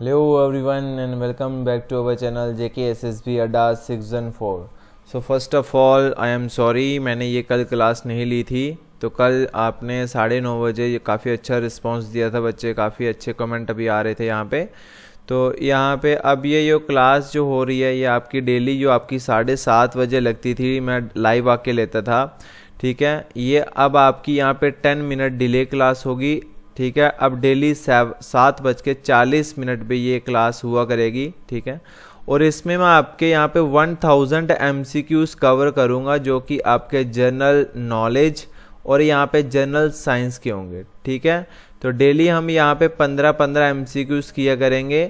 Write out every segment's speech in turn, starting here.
hello and welcome our channel J K S S B channel six one four so first of all I am sorry मैंने ये कल class नहीं ली थी तो कल आपने साढ़े नौ बजे ये काफ़ी अच्छा रिस्पांस दिया था बच्चे काफ़ी अच्छे कमेंट अभी आ रहे थे यहाँ पे तो यहाँ पे अब ये जो क्लास जो हो रही है ये आपकी डेली जो आपकी साढ़े सात बजे लगती थी मैं लाइव आके लेता था ठीक है ये अब आपकी यहाँ पे टेन मिनट डिले क्लास होगी ठीक है अब डेली सात बज के चालीस मिनट पर ये क्लास हुआ करेगी ठीक है और इसमें मैं आपके यहाँ पे 1000 थाउजेंड एम कवर करूँगा जो कि आपके जनरल नॉलेज और यहाँ पे जनरल साइंस के होंगे ठीक है तो डेली हम यहाँ पे 15-15 एम किया करेंगे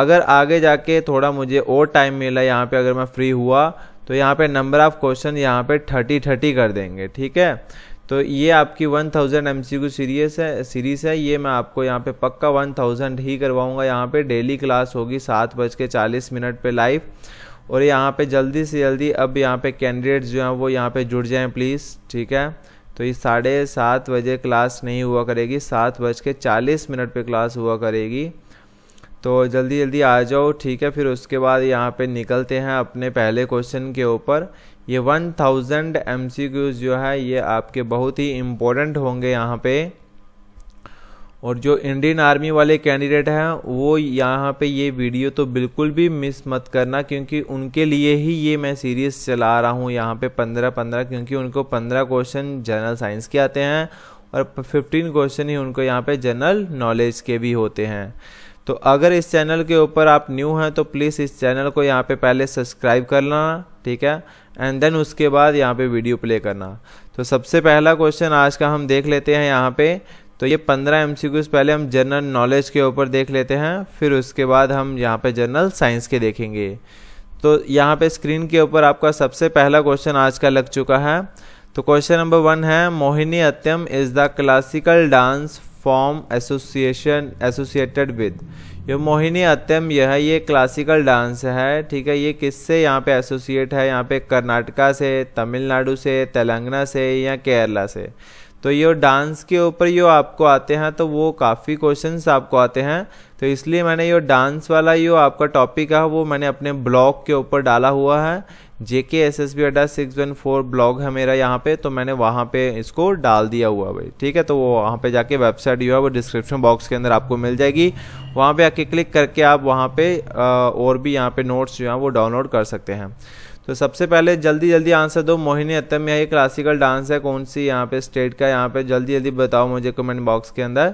अगर आगे जाके थोड़ा मुझे और टाइम मिला यहाँ पे अगर मैं फ्री हुआ तो यहाँ पे नंबर ऑफ क्वेश्चन यहाँ पे 30 30 कर देंगे ठीक है तो ये आपकी 1000 थाउजेंड एम सी सीरीज है सीरीज़ है ये मैं आपको यहाँ पे पक्का 1000 ही करवाऊँगा यहाँ पे डेली क्लास होगी सात बज के चालीस मिनट पर लाइव और यहाँ पे जल्दी से जल्दी अब यहाँ पे कैंडिडेट्स जो हैं वो यहाँ पे जुड़ जाएं प्लीज़ ठीक है तो ये साढ़े सात बजे क्लास नहीं हुआ करेगी सात बज के चालीस मिनट पर क्लास हुआ करेगी तो जल्दी जल्दी आ जाओ ठीक है फिर उसके बाद यहाँ पे निकलते हैं अपने पहले क्वेश्चन के ऊपर ये वन थाउजेंड एम जो है ये आपके बहुत ही इम्पोर्टेंट होंगे यहाँ पे और जो इंडियन आर्मी वाले कैंडिडेट हैं वो यहाँ पे ये वीडियो तो बिल्कुल भी मिस मत करना क्योंकि उनके लिए ही ये मैं सीरीज़ चला रहा हूँ यहाँ पे पंद्रह पंद्रह क्योंकि उनको पंद्रह क्वेश्चन जनरल साइंस के आते हैं और फिफ्टीन क्वेश्चन ही उनको यहाँ पे जनरल नॉलेज के भी होते हैं तो अगर इस चैनल के ऊपर आप न्यू हैं तो प्लीज़ इस चैनल को यहाँ पे पहले सब्सक्राइब कर ठीक है एंड देन उसके बाद यहाँ पे वीडियो प्ले करना तो सबसे पहला क्वेश्चन आज का हम देख लेते हैं यहाँ पे तो ये पंद्रह एम पहले हम जनरल नॉलेज के ऊपर देख लेते हैं फिर उसके बाद हम यहाँ पे जनरल साइंस के देखेंगे तो यहाँ पे स्क्रीन के ऊपर आपका सबसे पहला क्वेश्चन आज का लग चुका है तो क्वेश्चन नंबर वन है Mohiniyattam is the classical dance form association associated with ये मोहिनी अत्यम यह है ये क्लासिकल डांस है ठीक है ये किससे यहाँ पे एसोसिएट है यहाँ पे कर्नाटका से तमिलनाडु से तेलंगाना से या केरला से तो ये डांस के ऊपर जो आपको आते हैं तो वो काफ़ी क्वेश्चंस आपको आते हैं तो इसलिए मैंने ये डांस वाला ये आपका टॉपिक है वो मैंने अपने ब्लॉग के ऊपर डाला हुआ है J K S S B अड्डा सिक्स वन फोर ब्लॉग है मेरा यहाँ पे तो मैंने वहाँ पे इसको डाल दिया हुआ भाई ठीक है तो वो वहाँ पे जाके वेबसाइट जो है वो डिस्क्रिप्शन बॉक्स के अंदर आपको मिल जाएगी वहाँ पे आके क्लिक करके आप वहाँ पे और भी यहाँ पे नोट्स जो हैं वो डाउनलोड कर सकते हैं तो सबसे पहले जल्दी जल्दी आंसर दो मोहिनी अत्तम यह क्लासिकल डांस है कौन सी यहाँ पे स्टेट का यहाँ पे जल्दी जल्दी बताओ मुझे कमेंट बॉक्स के अंदर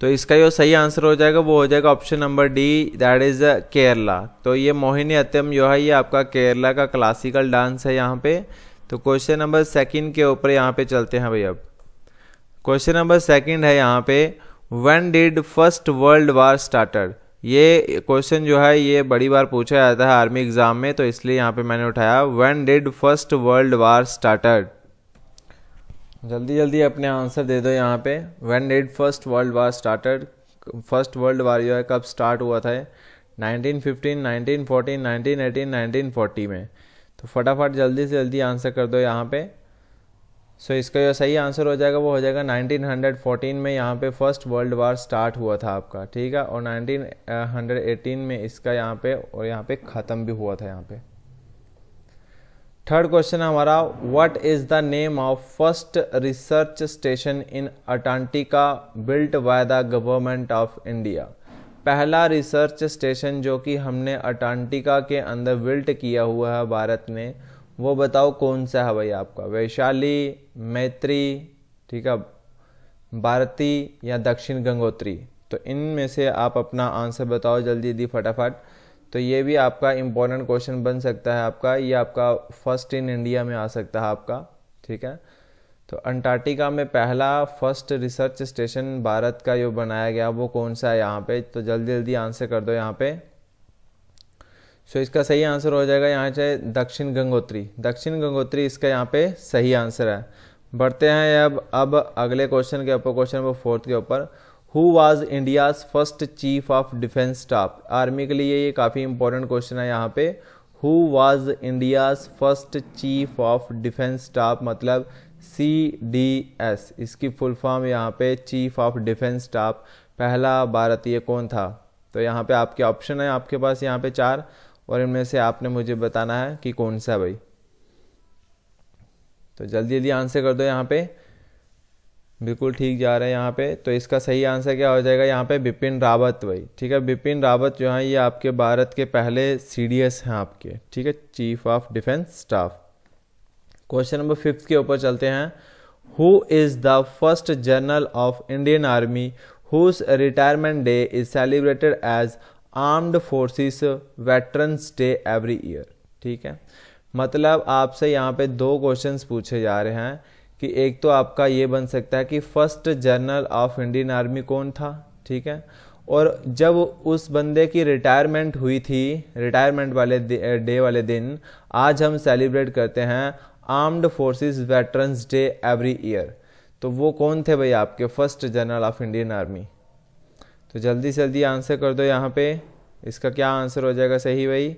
तो इसका जो सही आंसर हो जाएगा वो हो जाएगा option number D that is Kerala तो ये मोहिनी अत्यम जो है ये आपका केरला का क्लासिकल डांस है यहाँ पे तो क्वेश्चन नंबर सेकंड के ऊपर यहाँ पे चलते हैं भाई अब क्वेश्चन नंबर सेकंड है यहाँ पे when did first world war started ये क्वेश्चन जो है ये बड़ी बार पूछा जाता है आर्मी एग्ज़ाम में तो इसलिए यहाँ पे मैंने उठाया when did first world war started जल्दी जल्दी अपने आंसर दे दो यहाँ पे when did first world war started first world war जो है कब स्टार्ट हुआ था 1915, 1914, 1918, 1940 में तो फटाफट जल्दी से जल्दी आंसर कर दो यहाँ पे सो इसका जो सही आंसर हो जाएगा वो हो जाएगा 1914 में यहाँ पे फर्स्ट वर्ल्ड वार स्टार्ट हुआ था आपका ठीक है और 1918 में इसका यहाँ पे और यहाँ पे ख़त्म भी हुआ था यहाँ पे थर्ड क्वेश्चन हमारा what is the name of first research station in Antarctica built by the government of India पहला रिसर्च स्टेशन जो कि हमने अटांटिका के अंदर बिल्ट किया हुआ है भारत ने वो बताओ कौन सा है भाई आपका वैशाली मैत्री ठीक है भारती या दक्षिण गंगोत्री तो इनमें से आप अपना आंसर बताओ जल्दी जल्दी फटाफट तो ये भी आपका इम्पोर्टेंट क्वेश्चन बन सकता है आपका ये आपका फर्स्ट इन इंडिया में आ सकता है आपका ठीक है तो अंटार्कटिका में पहला फर्स्ट रिसर्च स्टेशन भारत का जो बनाया गया वो कौन सा है यहाँ पे तो जल्दी जल्दी आंसर कर दो यहाँ पे सो so, इसका सही आंसर हो जाएगा यहाँ चाहे दक्षिण गंगोत्री दक्षिण गंगोत्री इसका यहाँ पे सही आंसर है बढ़ते हैं अब अब अगले क्वेश्चन के ऊपर क्वेश्चन नंबर फोर्थ के ऊपर who was India's first chief of defence staff army के लिए ये काफ़ी इंपॉर्टेंट क्वेश्चन है यहाँ पे who was India's first chief of defence staff मतलब सी डी एस इसकी फुल फॉर्म यहाँ पे चीफ ऑफ डिफेंस स्टाफ पहला भारतीय कौन था तो यहाँ पे आपके ऑप्शन है आपके पास यहाँ पे चार और इनमें से आपने मुझे बताना है कि कौन सा भाई तो जल्दी जल्दी आंसर कर दो यहाँ पे बिल्कुल ठीक जा रहे हैं यहाँ पे तो इसका सही आंसर क्या हो जाएगा यहाँ पे बिपिन रावत भाई ठीक है बिपिन रावत जो हैं ये आपके भारत के पहले सीडीएस हैं आपके ठीक है chief of defence staff question number fifth के ऊपर चलते हैं who is the first general of Indian army whose retirement day is celebrated as armed forces veterans day every year ठीक है मतलब आपसे यहाँ पे दो क्वेश्चंस पूछे जा रहे हैं कि एक तो आपका ये बन सकता है कि first general of Indian army कौन था ठीक है और जब उस बंदे की रिटायरमेंट हुई थी रिटायरमेंट वाले डे वाले दिन आज हम सेलिब्रेट करते हैं armed forces veterans day every year तो वो कौन थे भाई आपके first general of Indian army तो जल्दी से जल्दी आंसर कर दो यहाँ पे इसका क्या आंसर हो जाएगा सही वही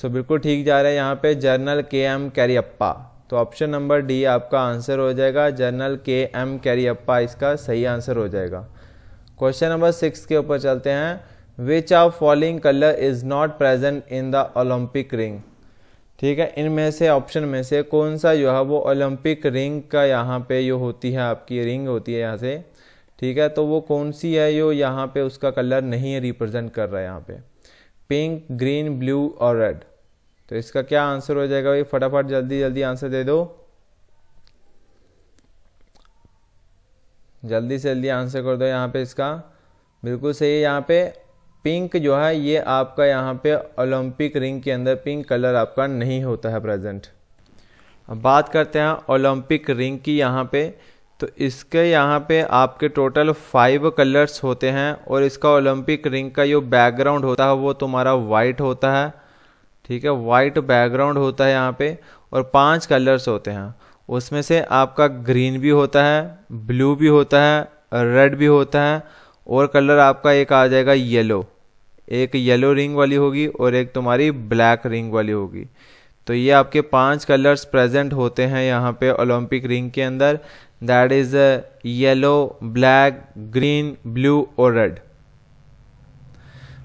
सो बिल्कुल ठीक जा रहा है यहाँ पे जर्नल के एम कैरियप्पा तो ऑप्शन नंबर डी आपका आंसर हो जाएगा जर्नल के एम कैरियप्पा इसका सही आंसर हो जाएगा क्वेश्चन नंबर सिक्स के ऊपर चलते हैं which of following colour is not present in the Olympic ring ठीक है इनमें से ऑप्शन में से कौन सा जो है वो ओलंपिक रिंग का यहाँ पे जो होती है आपकी रिंग होती है यहाँ से ठीक है तो वो कौन सी है यो यहाँ पे उसका कलर नहीं है रिप्रेजेंट कर रहा है यहाँ पे पिंक ग्रीन ब्लू और रेड तो इसका क्या आंसर हो जाएगा भाई फटाफट जल्दी जल्दी आंसर दे दो जल्दी से जल्दी आंसर कर दो यहाँ पे इसका बिल्कुल सही यहाँ पे पिंक जो है ये आपका यहाँ पे ओलंपिक रिंग के अंदर पिंक कलर आपका नहीं होता है प्रेजेंट अब बात करते हैं ओलंपिक रिंग की यहाँ पे तो इसके यहाँ पे आपके टोटल फाइव कलर्स होते हैं और इसका ओलंपिक रिंग का जो बैकग्राउंड होता है वो तुम्हारा वाइट होता है ठीक है वाइट बैकग्राउंड होता है यहाँ पे और पांच कलर्स होते हैं उसमें से आपका ग्रीन भी होता है ब्लू भी होता है रेड भी होता है और कलर आपका एक आ जाएगा येलो एक येलो रिंग वाली होगी और एक तुम्हारी ब्लैक रिंग वाली होगी तो ये आपके पांच कलर्स प्रेजेंट होते हैं यहाँ पे ओलंपिक रिंग के अंदर that is uh, yellow black green blue or red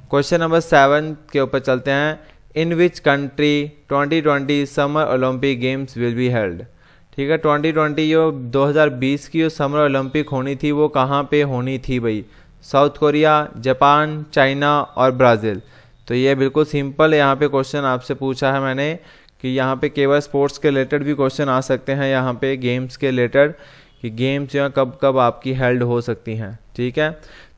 question number seven के ऊपर चलते हैं in which country 2020 summer Olympic games will be held ठीक है 2020 जो 2020 की जो समर ओलंपिक होनी थी वो कहाँ पे होनी थी भाई साउथ कोरिया जापान चाइना और ब्राज़ील तो ये बिल्कुल सिंपल यहाँ पे क्वेश्चन आपसे पूछा है मैंने कि यहाँ पे केवल स्पोर्ट्स के रिलेटेड भी क्वेश्चन आ सकते हैं यहाँ पे गेम्स के रिलेटेड कि गेम्स यहाँ कब कब आपकी हेल्ड हो सकती हैं ठीक है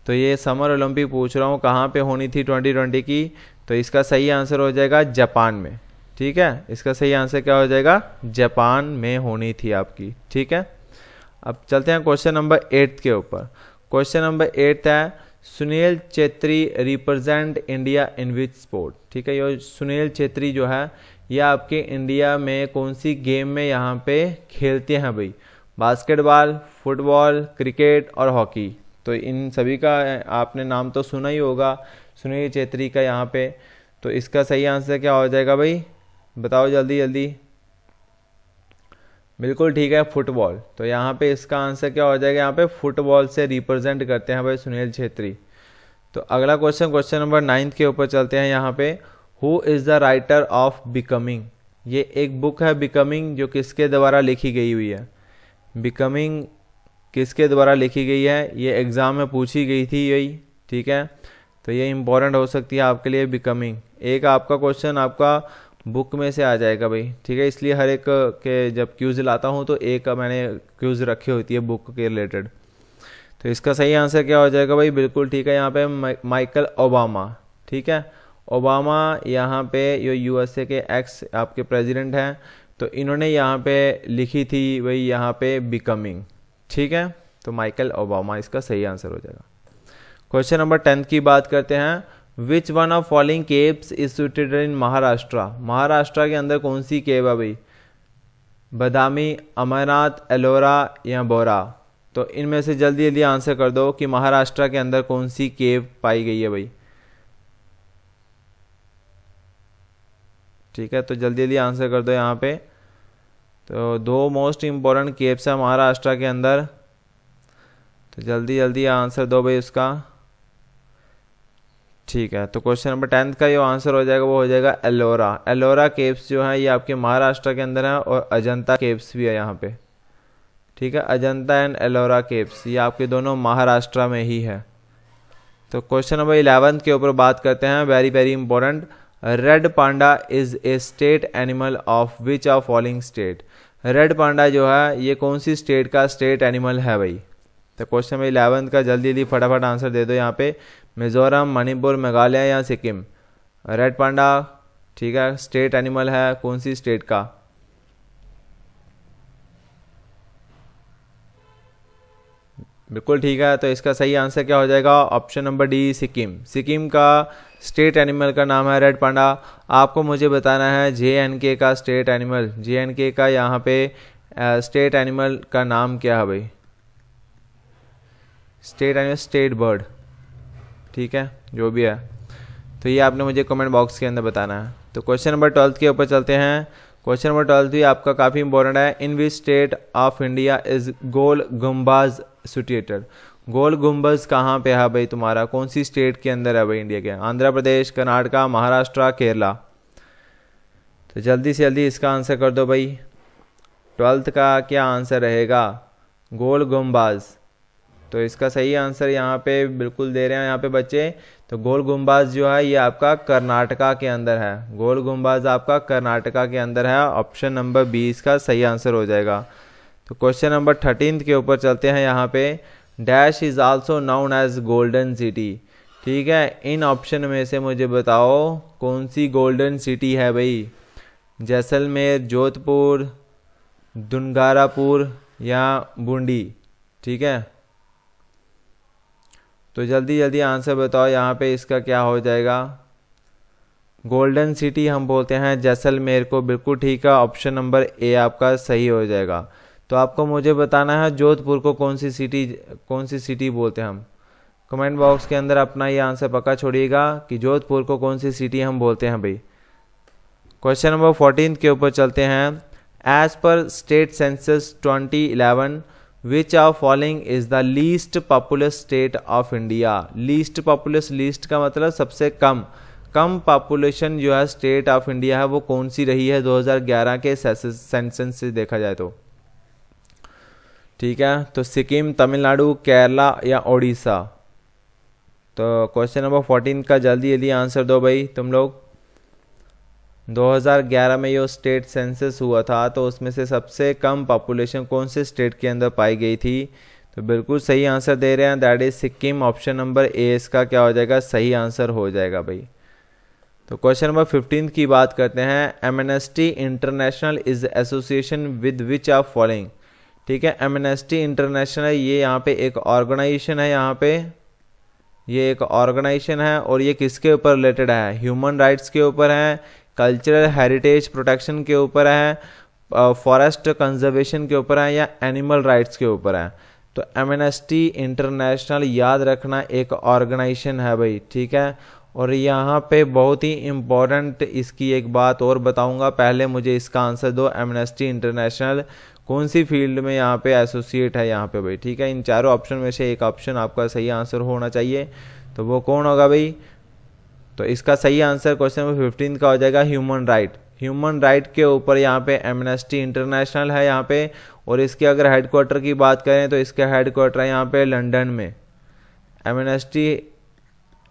तो ये समर ओलंपिक पूछ रहा हूँ कहाँ पे होनी थी 2020 की तो इसका सही आंसर हो जाएगा जापान में ठीक है इसका सही आंसर क्या हो जाएगा जापान में होनी थी आपकी ठीक है अब चलते हैं क्वेश्चन नंबर एट्थ के ऊपर क्वेश्चन नंबर एट्थ है Sunil Chhetri represent India in which sport ठीक है ये सुनील चेत्री जो है ये आपके इंडिया में कौन सी गेम में यहाँ पे खेलते हैं भाई बास्केटबॉल फुटबॉल क्रिकेट और हॉकी तो इन सभी का आपने नाम तो सुना ही होगा सुनील छेत्री का यहाँ पे तो इसका सही आंसर क्या हो जाएगा भाई बताओ जल्दी जल्दी बिल्कुल ठीक है फुटबॉल तो यहाँ पे इसका आंसर क्या हो जाएगा यहाँ पे फुटबॉल से रिप्रेजेंट करते हैं भाई सुनील छेत्री तो अगला क्वेश्चन क्वेश्चन नंबर नाइन्थ के ऊपर चलते हैं यहाँ पे who is the writer of Becoming ये एक बुक है बिकमिंग जो किसके द्वारा लिखी गई हुई है बिकमिंग किसके द्वारा लिखी गई है ये एग्ज़ाम में पूछी गई थी यही ठीक है तो ये इम्पोर्टेंट हो सकती है आपके लिए बिकमिंग एक आपका क्वेश्चन आपका बुक में से आ जाएगा भाई ठीक है इसलिए हर एक के जब क्यूज़ लाता हूँ तो एक मैंने क्यूज़ रखी होती है बुक के रिलेटेड तो इसका सही आंसर क्या हो जाएगा भाई बिल्कुल ठीक है यहाँ पे माइकल ओबामा ठीक है ओबामा यहाँ पे यो यूएसए के एक्स आपके प्रेसिडेंट हैं तो इन्होंने यहाँ पे लिखी थी वही यहाँ पे बिकमिंग ठीक है तो माइकल ओबामा इसका सही आंसर हो जाएगा क्वेश्चन नंबर टेंथ की बात करते हैं which one of following caves is situated in Maharashtra Maharashtra के अंदर कौन सी केव है भाई बदामी अमरनाथ एलोरा या बोरा तो इनमें से जल्दी जल्दी आंसर कर दो कि महाराष्ट्र के अंदर कौन सी केव पाई गई है भाई ठीक है तो जल्दी जल्दी आंसर कर दो यहाँ पे तो दो मोस्ट इम्पोर्टेंट केप्स है महाराष्ट्र के अंदर तो जल्दी जल्दी आंसर दो भाई उसका ठीक है तो क्वेश्चन नंबर टेंथ का जो आंसर हो जाएगा वो हो जाएगा एलोरा एलोरा केप्स जो है ये आपके महाराष्ट्र के अंदर है और अजंता केप्स भी है यहाँ पे ठीक है अजंता एंड एलोरा केप्स ये आपके दोनों महाराष्ट्र में ही है तो क्वेश्चन नंबर इलेवंथ के ऊपर बात करते हैं very very important red panda is a state animal of which are following state red panda जो है ये कौन सी स्टेट का स्टेट एनिमल है भाई तो क्वेश्चन में इलेवंथ का जल्दी जल्दी फटाफट आंसर दे दो यहाँ पे मिजोरम मणिपुर मेघालय या सिक्किम रेड पांडा ठीक है स्टेट एनिमल है कौन सी स्टेट का बिल्कुल ठीक है तो इसका सही आंसर क्या हो जाएगा option number D Sikkim Sikkim का स्टेट एनिमल का नाम है रेड पांडा आपको मुझे बताना है जे एन के का स्टेट एनिमल जे एन के का यहाँ पे स्टेट एनिमल का नाम क्या है भाई स्टेट एनिमल स्टेट बर्ड ठीक है जो भी है तो ये आपने मुझे कमेंट बॉक्स के अंदर बताना है तो क्वेश्चन नंबर ट्वेल्थ के ऊपर चलते हैं क्वेश्चन नंबर ट्वेल्थ भी आपका काफ़ी इंपॉर्टेंट है in which state of India is Gol Gumbaz situated Gol Gumbaz कहाँ पे है भाई तुम्हारा कौन सी स्टेट के अंदर है भाई इंडिया के आंध्र प्रदेश कर्नाटका महाराष्ट्र केरला तो जल्दी से जल्दी इसका आंसर कर दो भाई ट्वेल्थ का क्या आंसर रहेगा गोल गुम्बाज तो इसका सही आंसर यहाँ पे बिल्कुल दे रहे हैं यहाँ पे बच्चे तो गोल गुम्बाज जो है ये आपका कर्नाटका के अंदर है गोल गुम्बाज आपका कर्नाटका के अंदर है ऑप्शन नंबर बी इसका सही आंसर हो जाएगा तो क्वेश्चन नंबर थर्टीन के ऊपर चलते हैं यहाँ पे dash is also known as golden city ठीक है इन ऑप्शन में से मुझे बताओ कौन सी गोल्डन सिटी है भाई जैसलमेर जोधपुर दुनगारापुर या बूंदी ठीक है तो जल्दी जल्दी आंसर बताओ यहाँ पे इसका क्या हो जाएगा गोल्डन सिटी हम बोलते हैं जैसलमेर को बिल्कुल ठीक है ऑप्शन नंबर ए आपका सही हो जाएगा तो आपको मुझे बताना है जोधपुर को कौन सी सिटी कौन सी सिटी बोलते हैं हम कमेंट बॉक्स के अंदर अपना ये आंसर पक्का छोड़िएगा कि जोधपुर को कौन सी सिटी हम बोलते हैं भाई क्वेश्चन नंबर फोर्टीन के ऊपर चलते हैं as per state census twenty eleven which of following is the least populous state of India least populous least का मतलब सबसे कम कम पॉपुलेशन जो है स्टेट ऑफ इंडिया है वो कौन सी रही है 2011 के सेंसस से देखा जाए तो ठीक है तो सिक्किम तमिलनाडु केरला या ओडिशा तो क्वेश्चन नंबर फोर्टीन का जल्दी जल्दी आंसर दो भाई तुम लोग 2011 में जो स्टेट सेंसस हुआ था तो उसमें से सबसे कम पॉपुलेशन कौन से स्टेट के अंदर पाई गई थी तो बिल्कुल सही आंसर दे रहे हैं that is Sikkim option number A इसका क्या हो जाएगा सही आंसर हो जाएगा भाई तो क्वेश्चन नंबर फिफ्टीन की बात करते हैं Amnesty international is association with which are following ठीक है एमनेस्टी इंटरनेशनल ये यहाँ पे एक ऑर्गेनाइजेशन है यहाँ पे ये एक ऑर्गेनाइजेशन है और ये किसके ऊपर रिलेटेड है ह्यूमन राइट्स के ऊपर है कल्चरल हेरिटेज प्रोटेक्शन के ऊपर है फॉरेस्ट कंजर्वेशन के ऊपर है या एनिमल राइट्स के ऊपर है तो एमनेस्टी इंटरनेशनल याद रखना एक ऑर्गेनाइजेशन है भाई ठीक है और यहाँ पे बहुत ही इम्पोर्टेंट इसकी एक बात और बताऊंगा पहले मुझे इसका आंसर दो एमनेस्टी इंटरनेशनल कौन सी फील्ड में यहाँ पे एसोसिएट है यहाँ पे भाई ठीक है इन चारों ऑप्शन में से एक ऑप्शन आपका सही आंसर होना चाहिए तो वो कौन होगा भाई तो इसका सही आंसर क्वेश्चन नंबर फिफ्टीन का हो जाएगा ह्यूमन राइट ह्यूमन राइट के ऊपर यहाँ पे एमनेस्टी इंटरनेशनल है यहाँ पे और इसके अगर हेडक्वार्टर की बात करें तो इसके हेडक्वार्टर है यहाँ पे लंडन में एमनेस्टी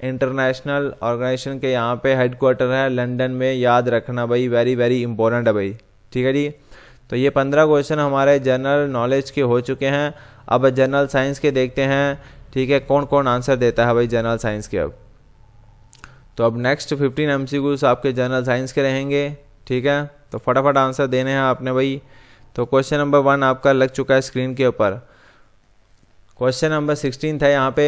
इंटरनेशनल ऑर्गेनाइजेशन के यहाँ पे हेडक्वार्टर है लंदन में याद रखना भाई वेरी वेरी इंपॉर्टेंट है भाई ठीक है जी तो ये पंद्रह क्वेश्चन हमारे जनरल नॉलेज के हो चुके हैं अब जनरल साइंस के देखते हैं ठीक है कौन कौन आंसर देता है भाई जनरल साइंस के अब तो अब नेक्स्ट फिफ्टीन एम आपके जनरल साइंस के रहेंगे ठीक है तो फटाफट आंसर देने हैं आपने भाई तो क्वेश्चन नंबर वन आपका लग चुका है स्क्रीन के ऊपर क्वेश्चन नंबर सिक्सटीन था यहाँ पे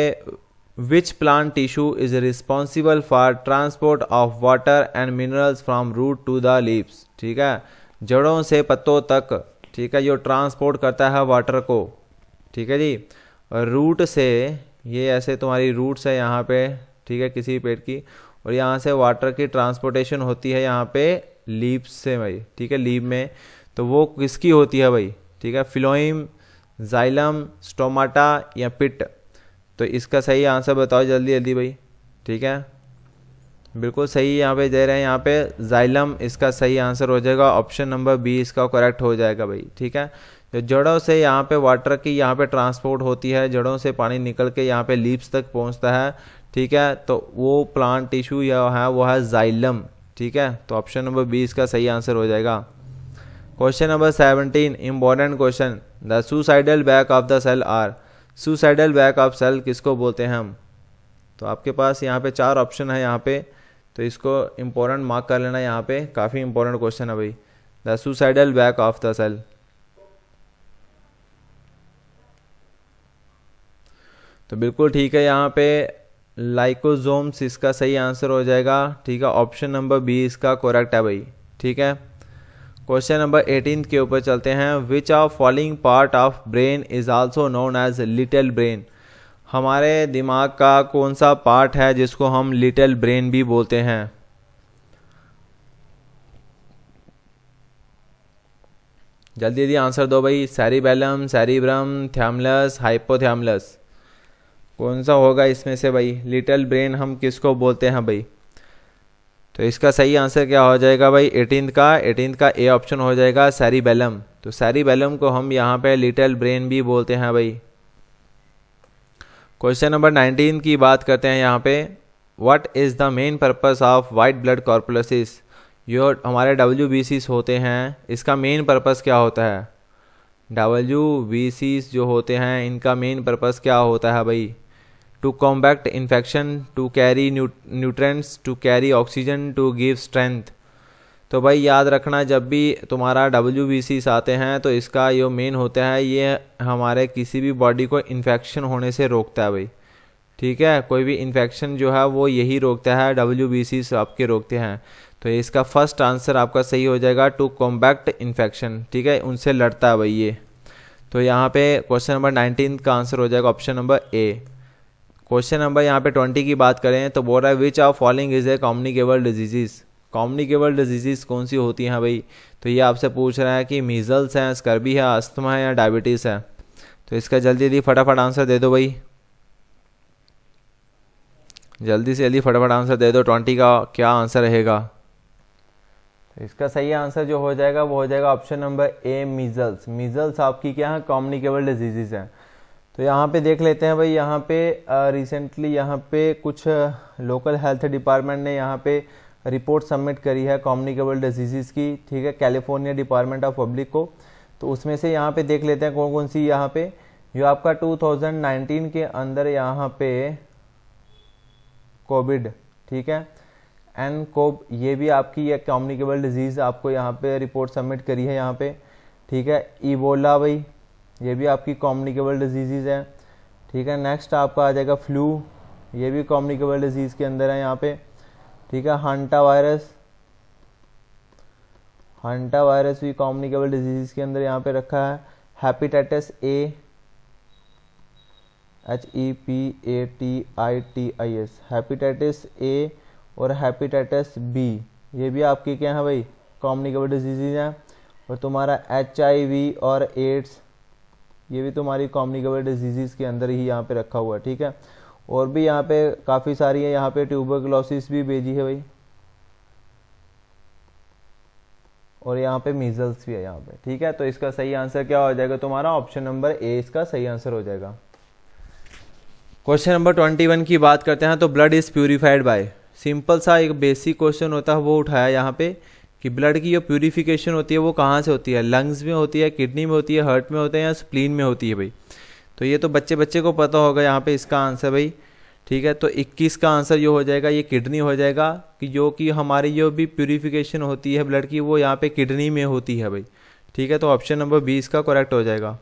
which plant tissue is responsible for transport of water and minerals from root to the leaves ठीक है जड़ों से पत्तों तक ठीक है जो ट्रांसपोर्ट करता है वाटर को ठीक है जी और रूट से ये ऐसे तुम्हारी रूट्स है यहाँ पे ठीक है किसी पेड़ की और यहाँ से वाटर की ट्रांसपोर्टेशन होती है यहाँ पे लीप से भाई ठीक है लीप में तो वो किसकी होती है भाई ठीक है फिलोइम जाइलम स्टोमाटा या पिट तो इसका सही आंसर बताओ जल्दी जल्दी भाई ठीक है बिल्कुल सही यहाँ पे दे रहे हैं यहाँ पे जाइलम इसका सही आंसर हो जाएगा ऑप्शन नंबर बी इसका करेक्ट हो जाएगा भाई ठीक है जो तो जड़ों से यहाँ पे वाटर की यहाँ पे ट्रांसपोर्ट होती है जड़ों से पानी निकल के यहाँ पे लीप्स तक पहुँचता है ठीक है तो वो प्लांट टिश्यू यह है वो है जाइलम ठीक है तो ऑप्शन नंबर बी इसका सही आंसर हो जाएगा question number seventeen important question the suicidal bag of the cell are suicidal bag of cell किसको बोलते हैं हम तो आपके पास यहाँ पे चार ऑप्शन है यहाँ पे तो इसको इम्पोर्टेंट मार्क कर लेना यहाँ पे काफ़ी इंपॉर्टेंट क्वेश्चन है भाई the suicidal bag of the cell तो बिल्कुल ठीक है यहाँ पे लाइकोजोम्स इसका सही आंसर हो जाएगा ठीक है ऑप्शन नंबर बी इसका करेक्ट है भाई ठीक है क्वेश्चन नंबर एटीन के ऊपर चलते हैं which of following part of brain is also known as little brain हमारे दिमाग का कौन सा पार्ट है जिसको हम लिटिल ब्रेन भी बोलते हैं जल्दी जल्दी आंसर दो भाई सैरीबेलम सैरीब्रम थैमलस हाइपोथैमलस कौन सा होगा इसमें से भाई लिटिल ब्रेन हम किसको बोलते हैं भाई तो इसका सही आंसर क्या हो जाएगा भाई एटीन का एटीन का ए ऑप्शन हो जाएगा सैरीबेलम तो सैरीबेलम को हम यहाँ पे लिटिल ब्रेन भी बोलते हैं भाई क्वेश्चन नंबर 19 की बात करते हैं यहाँ पे what is the main purpose of white blood corpuscles जो हमारे डब्ल्यू होते हैं इसका मेन पर्पस क्या होता है डब्ल्यू जो होते हैं इनका मेन पर्पस क्या होता है भाई to combat infection to carry nutrients to carry oxygen to give strength तो भाई याद रखना जब भी तुम्हारा डब्ल्यू आते हैं तो इसका जो मेन होता है ये हमारे किसी भी बॉडी को इन्फेक्शन होने से रोकता है भाई ठीक है कोई भी इन्फेक्शन जो है वो यही रोकता है डब्ल्यू बी सी आपके रोकते हैं तो इसका फर्स्ट आंसर आपका सही हो जाएगा टू कॉम्बैक्ट इन्फेक्शन ठीक है उनसे लड़ता है भाई ये तो यहाँ पे क्वेश्चन नंबर नाइनटीन का आंसर हो जाएगा option number A question number यहाँ पे ट्वेंटी की बात करें तो बोल रहा है which are following is a communicable diseases communicable disease कौन सी होती हैं भाई तो ये आपसे पूछ रहा है कि मीज़ल्स हैं स्कर्बी है अस्थमा है या डायबिटीज़ है तो इसका जल्दी जल्दी फटाफट आंसर दे दो भाई जल्दी से जल्दी फटाफट आंसर दे दो ट्वेंटी का क्या आंसर रहेगा तो इसका सही आंसर जो हो जाएगा वो हो जाएगा option number A measles measles आपकी क्या है कॉम्युनिकेबल डिजीज़ हैं तो यहाँ पे देख लेते हैं भाई यहाँ पे रिसेंटली यहाँ पे कुछ लोकल हेल्थ डिपार्टमेंट ने यहाँ पे रिपोर्ट सबमिट करी है कॉम्युनिकेबल डिजीज़ की ठीक है कैलिफोर्निया डिपार्टमेंट ऑफ पब्लिक को तो उसमें से यहाँ पे देख लेते हैं कौन कौन सी यहाँ पे जो आपका 2019 के अंदर यहाँ पे कोविड ठीक है एंड कोब ये भी आपकी ये कॉम्युनिकेबल डिजीज़ आपको यहाँ पे रिपोर्ट सबमिट करी है यहाँ पे ठीक है ईबोला भाई ये भी आपकी कॉम्युनिकेबल डिजीज़ है ठीक है नेक्स्ट आपका आ जाएगा फ्लू ये भी कॉम्युनिकेबल डिजीज़ के अंदर है यहाँ पे ठीक है हांटा वायरस हांटा वायरस भी कॉम्युनिकेबल डिजीज के अंदर यहां पे रखा है hepatitis A H E P A T I T I S hepatitis A और हैपीटाइटिस बी ये भी आपके क्या है भाई कॉम्युनिकेबल डिजीज हैं और तुम्हारा एच आई वी और एड्स ये भी तुम्हारी कॉम्युनिकेबल डिजीज के अंदर ही यहाँ पे रखा हुआ है ठीक है और भी यहाँ पे काफ़ी सारी है यहाँ पे ट्यूबरकलोसिस भी भेजी है भाई और यहाँ पे मीजल्स भी है यहाँ पे ठीक है तो इसका सही आंसर क्या हो जाएगा तुम्हारा ऑप्शन नंबर ए इसका सही आंसर हो जाएगा क्वेश्चन नंबर ट्वेंटी वन की बात करते हैं तो blood is purified by simple सा एक बेसिक क्वेश्चन होता है वो उठाया यहाँ पे कि ब्लड की जो प्यूरिफिकेशन होती है वो कहाँ से होती है लंग्स में होती है किडनी में होती है हार्ट में होता है या स्प्लीन में होती है भाई तो ये तो बच्चे बच्चे को पता होगा यहाँ पे इसका आंसर भाई ठीक है तो 21 का आंसर ये हो जाएगा ये किडनी हो जाएगा कि जो कि हमारी जो भी प्यूरिफिकेशन होती है ब्लड की वो यहाँ पे किडनी में होती है भाई ठीक है तो ऑप्शन नंबर बी इसका करेक्ट हो जाएगा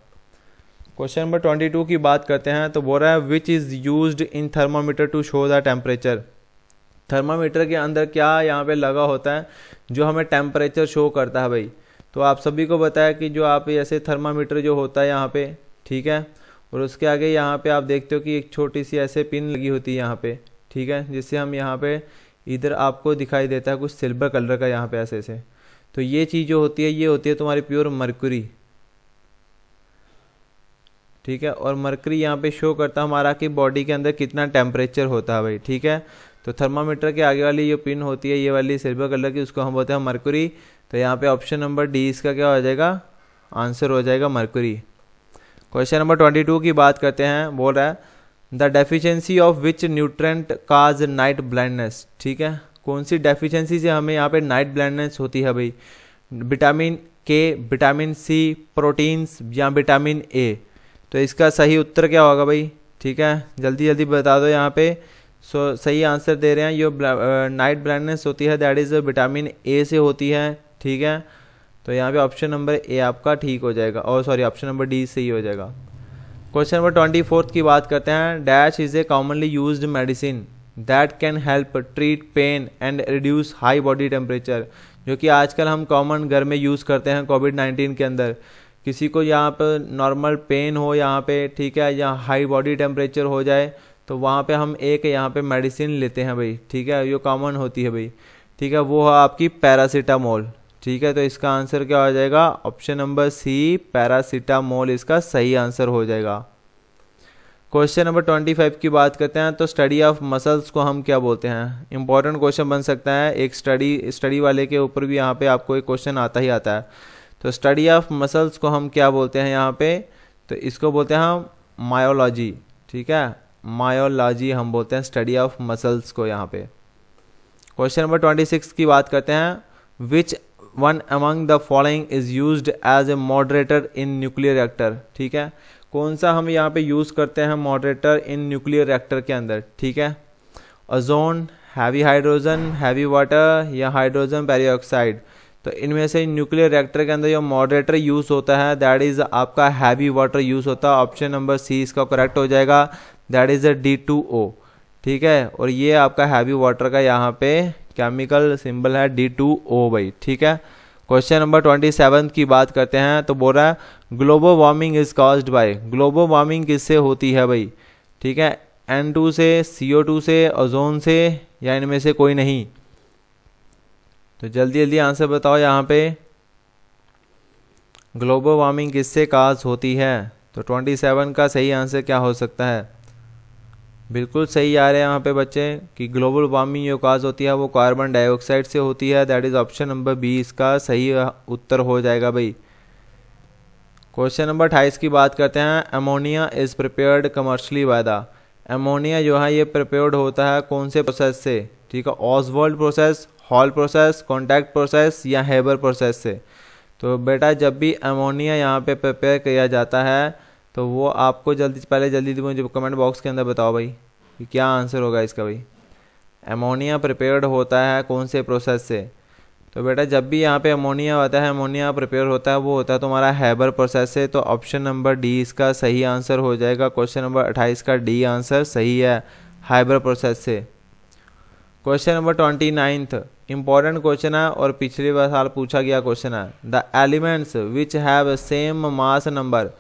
क्वेश्चन नंबर ट्वेंटी टू की बात करते हैं तो बोल रहा है which is use in thermometer to show the temperature thermometer के अंदर क्या यहाँ पे लगा होता है जो हमें टेम्परेचर शो करता है भाई तो आप सभी को बताया कि जो आप ऐसे थर्मामीटर जो होता है यहाँ पे ठीक है और उसके आगे यहाँ पे आप देखते हो कि एक छोटी सी ऐसे पिन लगी होती है यहाँ पे ठीक है जिससे हम यहाँ पे इधर आपको दिखाई देता है कुछ सिल्वर कलर का यहाँ पे ऐसे ऐसे तो ये चीज़ जो होती है ये होती है तुम्हारी प्योर मरकरी ठीक है और मरकरी यहाँ पे शो करता हमारा कि बॉडी के अंदर कितना टेम्परेचर होता है भाई ठीक है तो थर्मामीटर के आगे वाली जो पिन होती है ये वाली सिल्वर कलर की उसको हम बोलते हैं मरकुरी तो यहाँ पे ऑप्शन नंबर डी इसका क्या हो जाएगा आंसर हो जाएगा mercury question number twenty two की बात करते हैं बोल रहा है the deficiency of which nutrient cause night blindness ठीक है कौन सी डेफिशिएंसी से हमें यहाँ पे नाइट ब्लाइंडनेस होती है भाई vitamin K vitamin C proteins या विटामिन ए तो इसका सही उत्तर क्या होगा भाई ठीक है जल्दी जल्दी बता दो यहाँ पे सो so, सही आंसर दे रहे हैं यो ब्ला, नाइट ब्लाइंडनेस होती है दैट इज़ विटामिन ए से होती है ठीक है तो यहाँ पे ऑप्शन नंबर ए आपका ठीक हो जाएगा और सॉरी ऑप्शन नंबर डी सही हो जाएगा क्वेश्चन नंबर ट्वेंटी फोर्थ की बात करते हैं dash is a commonly use medicine that can help treat pain and reduce high body temperature जो कि आजकल हम कॉमन घर में यूज़ करते हैं कोविड नाइन्टीन के अंदर किसी को यहाँ पर नॉर्मल पेन हो यहाँ पे ठीक है या हाई बॉडी टेम्परेचर हो जाए तो वहाँ पे हम एक यहाँ पे मेडिसिन लेते हैं भाई ठीक है ये कॉमन होती है भाई ठीक है वो है आपकी पैरासीटामोल ठीक है तो इसका आंसर क्या हो जाएगा ऑप्शन नंबर सी पैरासीटामोल इसका सही आंसर हो जाएगा क्वेश्चन नंबर ट्वेंटी फाइव की बात करते हैं तो स्टडी ऑफ मसल्स को हम क्या बोलते हैं इंपॉर्टेंट क्वेश्चन बन सकता है एक स्टडी स्टडी वाले के ऊपर भी यहाँ पे आपको एक क्वेश्चन आता ही आता है तो स्टडी ऑफ मसल्स को हम क्या बोलते हैं यहाँ पे तो इसको बोलते हैं हम मायोलॉजी ठीक है मायोलॉजी हम बोलते हैं स्टडी ऑफ मसल्स को यहाँ पे क्वेश्चन नंबर ट्वेंटी सिक्स की बात करते हैं which one among the following is use as a moderator in nuclear reactor ठीक है कौन सा हम यहाँ पे यूज़ करते हैं मॉडरेटर इन न्यूक्लियर रिएक्टर के अंदर ठीक है ozone heavy hydrogen heavy water या हाइड्रोजन पेरियोक्साइड तो इनमें से न्यूक्लियर रिएक्टर के अंदर जो मॉडरेटर यूज़ होता है दैट इज़ आपका हैवी वाटर यूज़ होता है ऑप्शन नंबर सी इसका करेक्ट हो जाएगा that is a D two O ठीक है और ये आपका हैवी वाटर का यहाँ पे केमिकल सिंबल है डी टू ओ भाई ठीक है क्वेश्चन नंबर ट्वेंटी सेवन की बात करते हैं तो बोल रहा है global warming is caused by global warming किससे होती है भाई ठीक है एन टू से सी ओ टू से ओजोन से या इनमें से कोई नहीं तो जल्दी जल्दी आंसर बताओ यहाँ पे ग्लोबल वार्मिंग किससे काज होती है तो 27 का सही आंसर क्या हो सकता है बिल्कुल सही आ रहे हैं यहाँ पे बच्चे कि ग्लोबल वार्मिंग जो काज होती है वो कार्बन डाइऑक्साइड से होती है that is option number B इसका सही उत्तर हो जाएगा भाई क्वेश्चन नंबर अट्ठाईस की बात करते हैं ammonia is prepared commercially by the ammonia जो है ये प्रिपेयर्ड होता है कौन से प्रोसेस से ठीक है Ostwald process Hall process contact process या हेबर प्रोसेस से तो बेटा जब भी अमोनिया यहाँ पे प्रिपेयर किया जाता है तो वो आपको जल्दी पहले जल्दी मुझे कमेंट बॉक्स के अंदर बताओ भाई कि क्या आंसर होगा इसका भाई अमोनिया प्रिपेयर्ड होता है कौन से प्रोसेस से तो बेटा जब भी यहाँ पे अमोनिया होता है अमोनिया प्रिपेयर होता है वो होता है तुम्हारा हैबर प्रोसेस से तो ऑप्शन नंबर डी इसका सही आंसर हो जाएगा क्वेश्चन नंबर अट्ठाईस का डी आंसर सही है हाइबर प्रोसेस से question number twenty ninth important question है और पिछले साल पूछा गया क्वेश्चन है the elements which have same mass number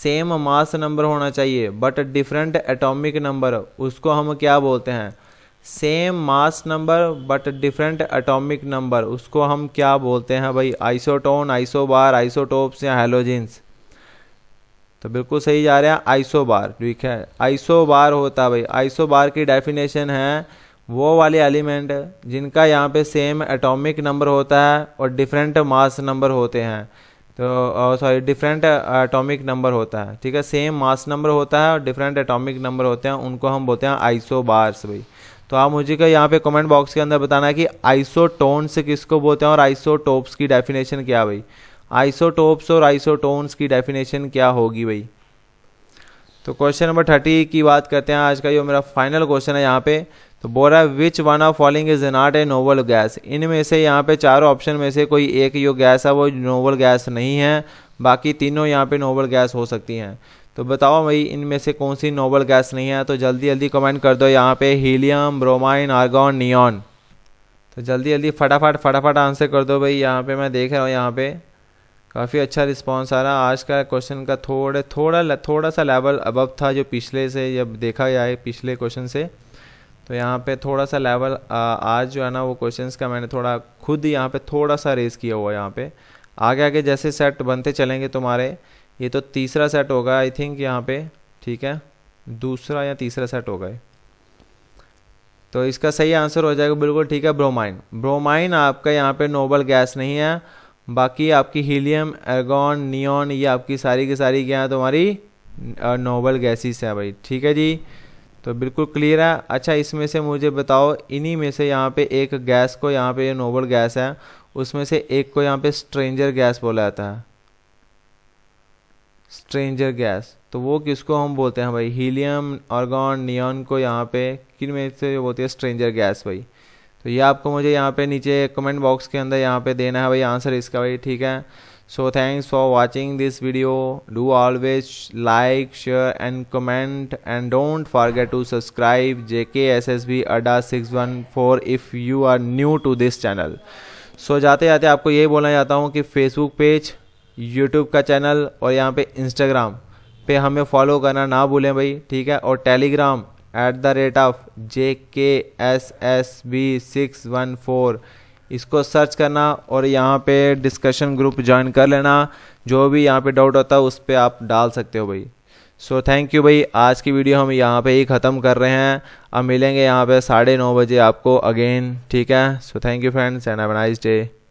same mass number होना चाहिए बट डिफरेंट एटॉमिक नंबर उसको हम क्या बोलते हैं same mass number but different atomic number उसको हम क्या बोलते हैं भाई आइसोटोन आइसोबार आइसोटोप्स या हेलोजिन्स तो बिल्कुल सही जा रहे हैं आइसोबार ठीक है आइसोबार होता है भाई आइसोबार की डेफिनेशन है वो वाले एलिमेंट जिनका यहाँ पे सेम एटॉमिक नंबर होता है और डिफरेंट मास नंबर होते हैं तो सॉरी डिफरेंट एटॉमिक नंबर होता है ठीक है सेम मास नंबर होता है और डिफरेंट एटॉमिक नंबर होते हैं उनको हम बोलते हैं आइसो बार्स भाई तो आप मुझे का यहाँ पे कमेंट बॉक्स के अंदर बताना है कि आइसोटोन्स किसको बोलते हैं और आइसोटोप्स की डेफिनेशन क्या भाई आइसोटोप्स और आइसोटोन्स की डेफिनेशन क्या होगी भाई तो क्वेश्चन नंबर थर्टी की बात करते हैं आज का ये मेरा फाइनल क्वेश्चन है यहाँ पे तो बोल रहा है which one of following is not a noble gas इनमें से यहाँ पे चारों ऑप्शन में से कोई एक जो गैस है वो नोवल गैस नहीं है बाकी तीनों यहाँ पे नोबल गैस हो सकती हैं तो बताओ भाई इनमें से कौन सी नोबल गैस नहीं है तो जल्दी जल्दी कमेंट कर दो यहाँ पे हीलियम ब्रोमाइन आर्गॉन नियॉन तो जल्दी जल्दी फटाफट फटाफट आंसर कर दो भाई यहाँ पे मैं देख रहा हूँ यहाँ पे काफ़ी अच्छा रिस्पांस आ रहा आज का क्वेश्चन का थोड़े थोड़ा थोड़ा सा लेवल अबव था जो पिछले से जब देखा जाए पिछले क्वेश्चन से तो यहाँ पे थोड़ा सा लेवल आज जो है ना वो क्वेश्चंस का मैंने थोड़ा खुद ही यहाँ पे थोड़ा सा रेस किया हुआ यहाँ पे आगे आगे जैसे सेट बनते चलेंगे तुम्हारे ये तो तीसरा सेट होगा आई थिंक यहाँ पे ठीक है दूसरा या तीसरा सेट होगा तो इसका सही आंसर हो जाएगा बिल्कुल ठीक है ब्रोमाइन ब्रोमाइन आपका यहाँ पे नोबल गैस नहीं है बाकी आपकी हीलियम एर्गॉन नियॉन ये आपकी सारी की सारी क्या है तुम्हारी नोबल गैसेस है भाई ठीक है जी तो बिल्कुल क्लियर है अच्छा इसमें से मुझे बताओ इन्हीं में से यहाँ पे एक गैस को यहाँ पे ये नोबल गैस है उसमें से एक को यहाँ पे स्ट्रेंजर गैस बोला जाता है स्ट्रेंजर गैस तो वो किसको हम बोलते हैं भाई हीलियम आर्गन नियॉन को यहाँ पे किन में से बोलते हैं स्ट्रेंजर गैस भाई तो ये आपको मुझे यहाँ पे नीचे कमेंट बॉक्स के अंदर यहाँ पे देना है भाई आंसर इसका भाई ठीक है so thanks for watching this video do always like share and comment and don't forget to subscribe jkssb ada 614 if you are new to this channel so, jaate jaate aapko ये bolna chahta hu ki facebook page youtube ka channel aur yahan pe instagram पे हमें follow करना ना भूलें भाई ठीक है और Telegram at the rate of J K S S B six one four इसको सर्च करना और यहाँ पे डिस्कशन ग्रुप ज्वाइन कर लेना जो भी यहाँ पे डाउट होता है उस पर आप डाल सकते हो भाई सो थैंक यू भाई आज की वीडियो हम यहाँ पे ही ख़त्म कर रहे हैं अब मिलेंगे यहाँ पे साढ़े नौ बजे आपको अगेन ठीक है so thank you friends and have nice day